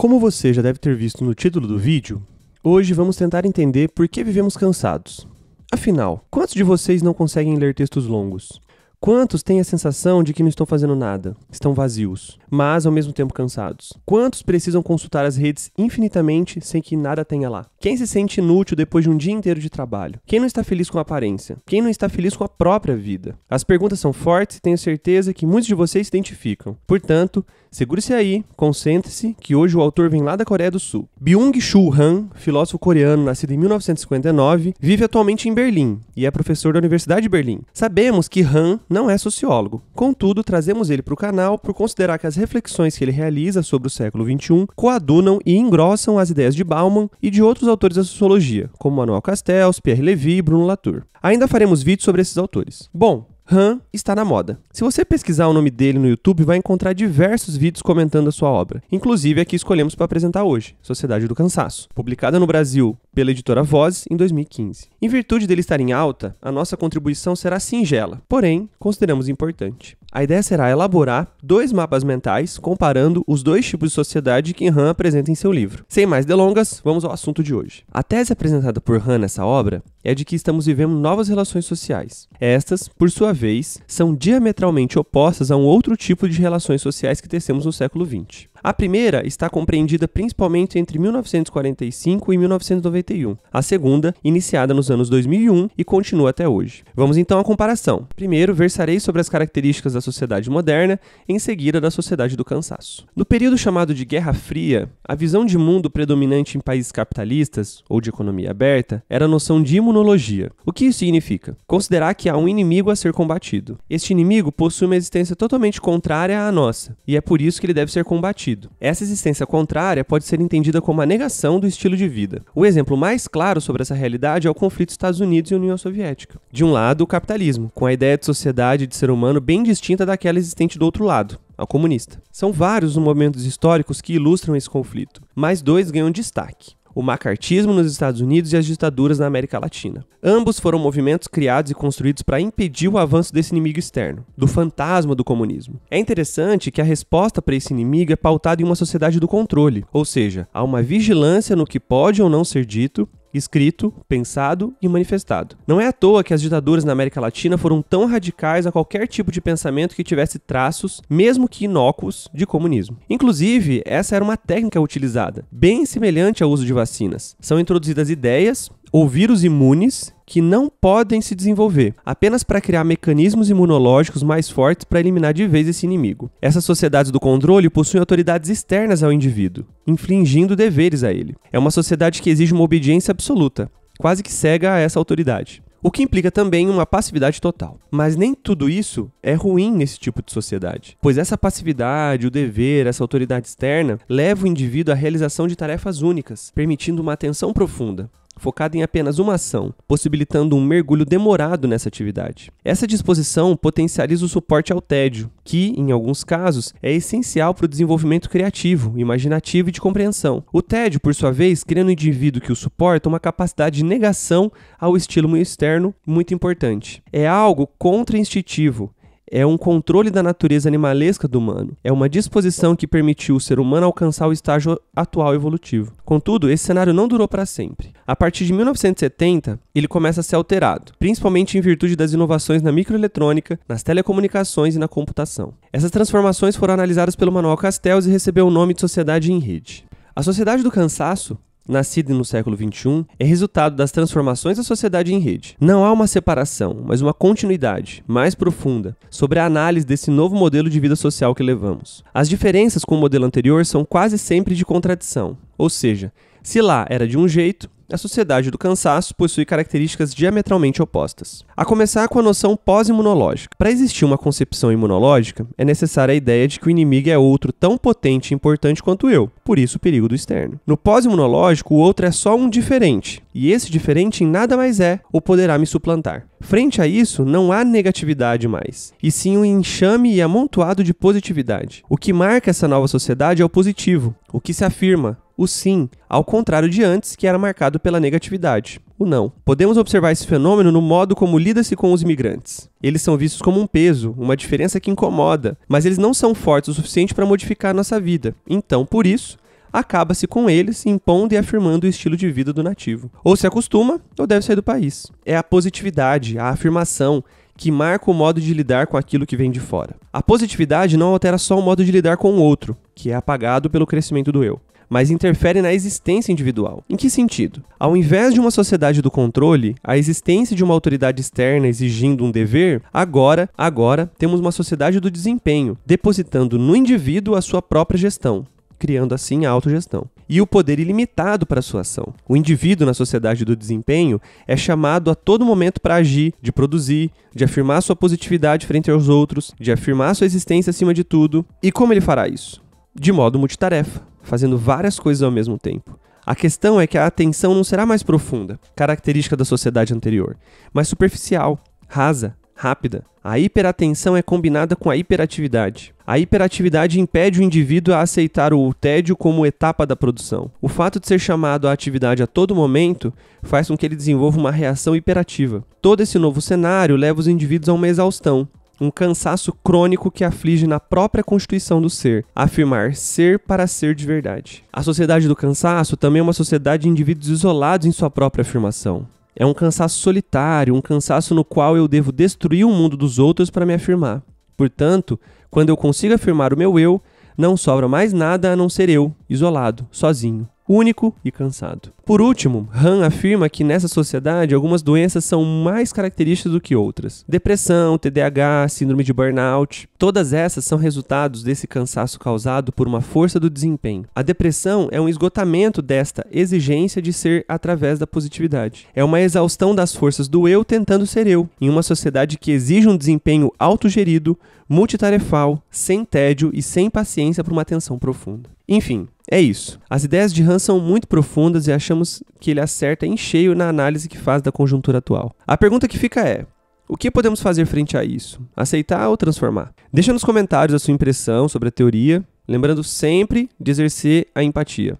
Como você já deve ter visto no título do vídeo, hoje vamos tentar entender por que vivemos cansados. Afinal, quantos de vocês não conseguem ler textos longos? Quantos têm a sensação de que não estão fazendo nada, estão vazios, mas ao mesmo tempo cansados? Quantos precisam consultar as redes infinitamente sem que nada tenha lá? Quem se sente inútil depois de um dia inteiro de trabalho? Quem não está feliz com a aparência? Quem não está feliz com a própria vida? As perguntas são fortes e tenho certeza que muitos de vocês se identificam. Portanto, segure-se aí, concentre-se, que hoje o autor vem lá da Coreia do Sul. Byung-Chul Han, filósofo coreano nascido em 1959, vive atualmente em Berlim e é professor da Universidade de Berlim. Sabemos que Han não é sociólogo. Contudo, trazemos ele para o canal por considerar que as reflexões que ele realiza sobre o século XXI coadunam e engrossam as ideias de Bauman e de outros autores da sociologia, como Manuel Castells, Pierre Levy e Bruno Latour. Ainda faremos vídeos sobre esses autores. Bom, Han está na moda. Se você pesquisar o nome dele no YouTube, vai encontrar diversos vídeos comentando a sua obra. Inclusive a que escolhemos para apresentar hoje, Sociedade do Cansaço, publicada no Brasil pela editora Voz em 2015. Em virtude dele estar em alta, a nossa contribuição será singela, porém consideramos importante. A ideia será elaborar dois mapas mentais comparando os dois tipos de sociedade que Han apresenta em seu livro. Sem mais delongas, vamos ao assunto de hoje. A tese apresentada por Han nessa obra é de que estamos vivendo novas relações sociais. Estas, por sua vez, são diametralmente opostas a um outro tipo de relações sociais que tecemos no século XX. A primeira está compreendida principalmente entre 1945 e 1991. A segunda, iniciada nos anos 2001 e continua até hoje. Vamos então à comparação. Primeiro, versarei sobre as características da sociedade moderna, em seguida da sociedade do cansaço. No período chamado de Guerra Fria, a visão de mundo predominante em países capitalistas ou de economia aberta era a noção de imunologia. O que isso significa? Considerar que há um inimigo a ser combatido. Este inimigo possui uma existência totalmente contrária à nossa, e é por isso que ele deve ser combatido sentido. Essa existência contrária pode ser entendida como a negação do estilo de vida. O exemplo mais claro sobre essa realidade é o conflito Estados Unidos e União Soviética. De um lado, o capitalismo, com a ideia de sociedade e de ser humano bem distinta daquela existente do outro lado, a comunista. São vários os momentos históricos que ilustram esse conflito, mas dois ganham destaque o macartismo nos Estados Unidos e as ditaduras na América Latina. Ambos foram movimentos criados e construídos para impedir o avanço desse inimigo externo, do fantasma do comunismo. É interessante que a resposta para esse inimigo é pautada em uma sociedade do controle, ou seja, há uma vigilância no que pode ou não ser dito escrito, pensado e manifestado. Não é à toa que as ditaduras na América Latina foram tão radicais a qualquer tipo de pensamento que tivesse traços, mesmo que inócuos, de comunismo. Inclusive, essa era uma técnica utilizada, bem semelhante ao uso de vacinas. São introduzidas ideias, ou vírus imunes que não podem se desenvolver, apenas para criar mecanismos imunológicos mais fortes para eliminar de vez esse inimigo. Essas sociedades do controle possuem autoridades externas ao indivíduo, infligindo deveres a ele. É uma sociedade que exige uma obediência absoluta, quase que cega a essa autoridade. O que implica também uma passividade total. Mas nem tudo isso é ruim nesse tipo de sociedade, pois essa passividade, o dever, essa autoridade externa leva o indivíduo à realização de tarefas únicas, permitindo uma atenção profunda, focada em apenas uma ação, possibilitando um mergulho demorado nessa atividade. Essa disposição potencializa o suporte ao tédio, que, em alguns casos, é essencial para o desenvolvimento criativo, imaginativo e de compreensão. O tédio, por sua vez, cria no indivíduo que o suporta uma capacidade de negação ao estímulo externo muito importante. É algo contra-instintivo, é um controle da natureza animalesca do humano. É uma disposição que permitiu o ser humano alcançar o estágio atual evolutivo. Contudo, esse cenário não durou para sempre. A partir de 1970, ele começa a ser alterado, principalmente em virtude das inovações na microeletrônica, nas telecomunicações e na computação. Essas transformações foram analisadas pelo Manuel Castells e recebeu o nome de Sociedade em Rede. A Sociedade do Cansaço nascida no século XXI, é resultado das transformações da sociedade em rede. Não há uma separação, mas uma continuidade mais profunda sobre a análise desse novo modelo de vida social que levamos. As diferenças com o modelo anterior são quase sempre de contradição, ou seja, se lá era de um jeito, a sociedade do cansaço possui características diametralmente opostas. A começar com a noção pós-imunológica. Para existir uma concepção imunológica, é necessária a ideia de que o inimigo é outro tão potente e importante quanto eu, por isso o do externo. No pós-imunológico, o outro é só um diferente, e esse diferente em nada mais é ou poderá me suplantar. Frente a isso, não há negatividade mais, e sim um enxame e amontoado de positividade. O que marca essa nova sociedade é o positivo, o que se afirma, o sim, ao contrário de antes, que era marcado pela negatividade, o não. Podemos observar esse fenômeno no modo como lida-se com os imigrantes. Eles são vistos como um peso, uma diferença que incomoda, mas eles não são fortes o suficiente para modificar nossa vida. Então, por isso, acaba-se com eles, impondo e afirmando o estilo de vida do nativo. Ou se acostuma, ou deve sair do país. É a positividade, a afirmação, que marca o modo de lidar com aquilo que vem de fora. A positividade não altera só o modo de lidar com o outro, que é apagado pelo crescimento do eu mas interfere na existência individual. Em que sentido? Ao invés de uma sociedade do controle, a existência de uma autoridade externa exigindo um dever, agora, agora temos uma sociedade do desempenho, depositando no indivíduo a sua própria gestão, criando assim a autogestão. E o poder ilimitado para sua ação. O indivíduo na sociedade do desempenho é chamado a todo momento para agir, de produzir, de afirmar sua positividade frente aos outros, de afirmar sua existência acima de tudo. E como ele fará isso? de modo multitarefa, fazendo várias coisas ao mesmo tempo. A questão é que a atenção não será mais profunda, característica da sociedade anterior, mas superficial, rasa, rápida. A hiperatenção é combinada com a hiperatividade. A hiperatividade impede o indivíduo a aceitar o tédio como etapa da produção. O fato de ser chamado à atividade a todo momento faz com que ele desenvolva uma reação hiperativa. Todo esse novo cenário leva os indivíduos a uma exaustão, um cansaço crônico que aflige na própria constituição do ser, afirmar ser para ser de verdade. A sociedade do cansaço também é uma sociedade de indivíduos isolados em sua própria afirmação. É um cansaço solitário, um cansaço no qual eu devo destruir o mundo dos outros para me afirmar. Portanto, quando eu consigo afirmar o meu eu, não sobra mais nada a não ser eu, isolado, sozinho, único e cansado. Por último, Han afirma que nessa sociedade algumas doenças são mais características do que outras. Depressão, TDAH, síndrome de burnout, todas essas são resultados desse cansaço causado por uma força do desempenho. A depressão é um esgotamento desta exigência de ser através da positividade. É uma exaustão das forças do eu tentando ser eu, em uma sociedade que exige um desempenho autogerido, multitarefal, sem tédio e sem paciência para uma atenção profunda. Enfim, é isso. As ideias de Han são muito profundas e achamos que ele acerta em cheio na análise que faz da conjuntura atual. A pergunta que fica é: o que podemos fazer frente a isso? Aceitar ou transformar? Deixa nos comentários a sua impressão sobre a teoria, lembrando sempre de exercer a empatia.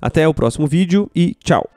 Até o próximo vídeo e tchau!